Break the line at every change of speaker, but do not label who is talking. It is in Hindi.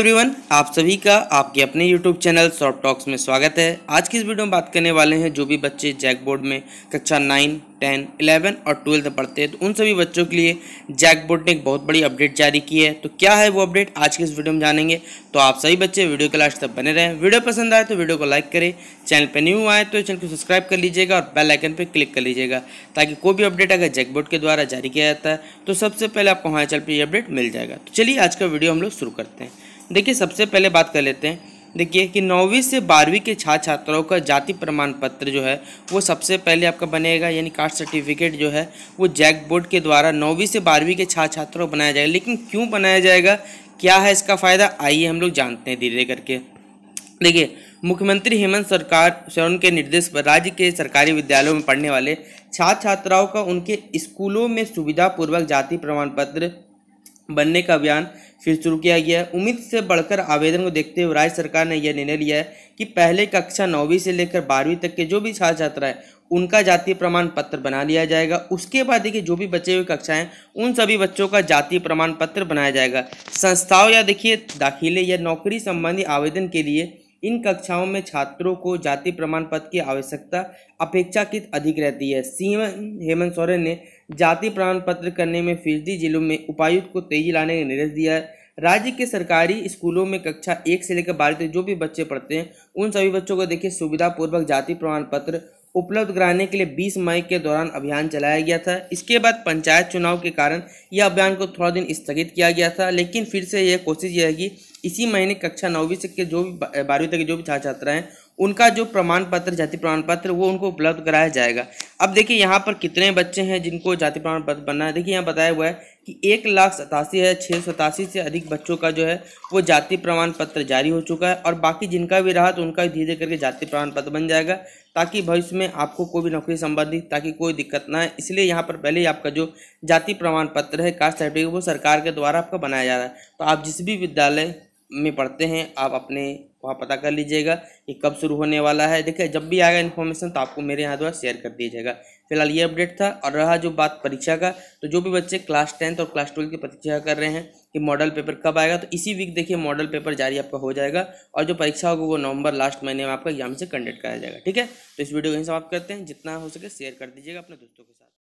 एवरीवन आप सभी का आपके अपने यूट्यूब चैनल सॉफ्ट टॉक्स में स्वागत है आज की इस वीडियो में बात करने वाले हैं जो भी बच्चे जैक बोर्ड में कक्षा नाइन टेन इलेवन और ट्वेल्थ में पढ़ते हैं तो उन सभी बच्चों के लिए जैकबोर्ड ने एक बहुत बड़ी अपडेट जारी की है तो क्या है वो अपडेट आज के इस वीडियो में जानेंगे तो आप सभी बच्चे वीडियो के लास्ट तक बने रहें वीडियो पसंद आए तो वीडियो को लाइक करें चैनल पर न्यू आए तो चैनल को सब्सक्राइब कर लीजिएगा और बेल आइकन पर क्लिक कर लीजिएगा ताकि कोई भी अपडेट अगर बोर्ड के द्वारा जारी किया जाता है तो सबसे पहले आपको हमारे चैनल पर यह अपडेट मिल जाएगा तो चलिए आज का वीडियो हम लोग शुरू करते हैं देखिए सबसे पहले बात कर लेते हैं देखिए कि नौवीं से बारहवीं के छात्र छात्राओं का जाति प्रमाण पत्र जो है वो सबसे पहले आपका बनेगा यानी कास्ट सर्टिफिकेट जो है वो जैक बोर्ड के द्वारा नौवीं से बारहवीं के छात्र छात्राओं को बनाया जाएगा लेकिन क्यों बनाया जाएगा क्या है इसका फ़ायदा आइए हम लोग जानते हैं धीरे करके देखिए मुख्यमंत्री हेमंत सरकार शरण के निर्देश पर राज्य के सरकारी विद्यालयों में पढ़ने वाले छात्र छात्राओं का उनके स्कूलों में सुविधापूर्वक जाति प्रमाण पत्र बनने का अभियान फिर शुरू किया गया है उम्मीद से बढ़कर आवेदन को देखते हुए राज्य सरकार ने यह निर्णय लिया है कि पहले कक्षा नौवीं से लेकर बारहवीं तक के जो भी छात्र छात्रा है उनका जातीय प्रमाण पत्र बना लिया जाएगा उसके बाद देखिए जो भी बचे हुए कक्षाएं उन सभी बच्चों का जातीय प्रमाण पत्र बनाया जाएगा संस्थाओं या देखिए दाखिले या नौकरी संबंधी आवेदन के लिए इन कक्षाओं में छात्रों को जाति प्रमाण पत्र की आवश्यकता अपेक्षाकृत अधिक रहती है सीएम हेमंत सोरेन ने जाति प्रमाण पत्र करने में फीसदी जिलों में उपायुक्त को तेजी लाने का निर्देश दिया है राज्य के सरकारी स्कूलों में कक्षा एक से लेकर बारह तक जो भी बच्चे पढ़ते हैं उन सभी बच्चों को देखिए सुविधापूर्वक जाति प्रमाण पत्र उपलब्ध कराने के लिए 20 मई के दौरान अभियान चलाया गया था इसके बाद पंचायत चुनाव के कारण यह अभियान को थोड़ा दिन स्थगित किया गया था लेकिन फिर से यह कोशिश यह है कि इसी महीने कक्षा नौवीं से के जो भी बारहवीं तक के जो भी छात्र छात्रा हैं उनका जो प्रमाण पत्र जाति प्रमाण पत्र वो उनको उपलब्ध कराया जाएगा अब देखिए यहाँ पर कितने बच्चे हैं जिनको जाति प्रमाण पत्र बनना है देखिए यहाँ बताया हुआ है कि एक लाख सतासी है छः सतासी से अधिक बच्चों का जो है वो जाति प्रमाण पत्र जारी हो चुका है और बाकी जिनका भी रहा तो उनका धीरे धीरे करके जाति प्रमाण पत्र बन जाएगा ताकि भविष्य में आपको कोई भी नौकरी संबंधित ताकि कोई दिक्कत ना है इसलिए यहाँ पर पहले ही आपका जो जाति प्रमाण पत्र है कास्ट सर्टिफिकेट वो सरकार के द्वारा आपका बनाया जा रहा है तो आप जिस भी विद्यालय में पढ़ते हैं आप अपने वहाँ पता कर लीजिएगा कि कब शुरू होने वाला है देखिए जब भी आएगा इन्फॉर्मेशन तो आपको मेरे यहाँ द्वारा शेयर कर दिया जाएगा फिलहाल ये अपडेट था और रहा जो बात परीक्षा का तो जो भी बच्चे क्लास टेंथ और क्लास ट्वेल्व की परीक्षा कर रहे हैं कि मॉडल पेपर कब आएगा तो इसी वीक देखिए मॉडल पेपर जारी आपका हो जाएगा और जो परीक्षा होगी वो नवंबर लास्ट महीने में आपका एग्जाम से कंडक्ट कराया जाएगा ठीक है तो इस वीडियो को यहीं समाप्त करते हैं जितना हो सके शेयर कर दीजिएगा अपने दोस्तों के साथ